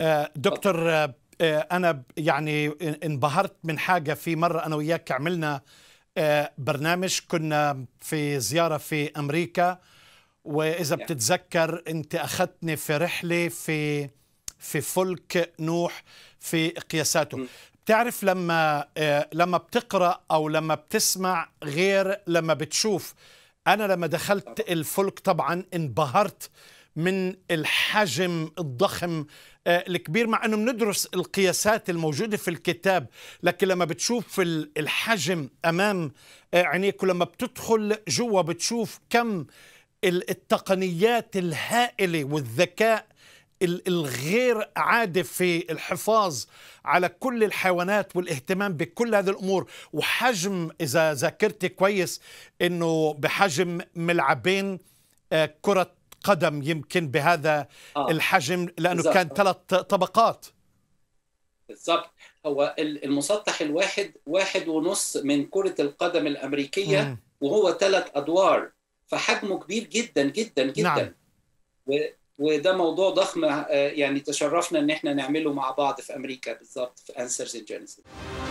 آه، دكتور آه، آه، انا يعني انبهرت من حاجه في مره انا وياك عملنا برنامج كنا في زياره في امريكا واذا بتتذكر انت اخذتني في رحله في في فلك نوح في قياساته بتعرف لما لما بتقرا او لما بتسمع غير لما بتشوف انا لما دخلت الفلك طبعا انبهرت من الحجم الضخم آه، الكبير مع انه بندرس القياسات الموجوده في الكتاب لكن لما بتشوف الحجم امام آه، عينيك ولما بتدخل جوا بتشوف كم التقنيات الهائله والذكاء الغير عادي في الحفاظ على كل الحيوانات والاهتمام بكل هذه الامور وحجم اذا ذاكرتي كويس انه بحجم ملعبين آه، كره قدم يمكن بهذا آه. الحجم لانه بالزبط. كان ثلاث طبقات بالضبط هو المسطح الواحد واحد ونص من كرة القدم الأمريكية مم. وهو ثلاث أدوار فحجمه كبير جدا جدا جدا نعم. و... وده موضوع ضخم آه، يعني تشرفنا ان احنا نعمله مع بعض في امريكا بالظبط في انسرز الجينيسيس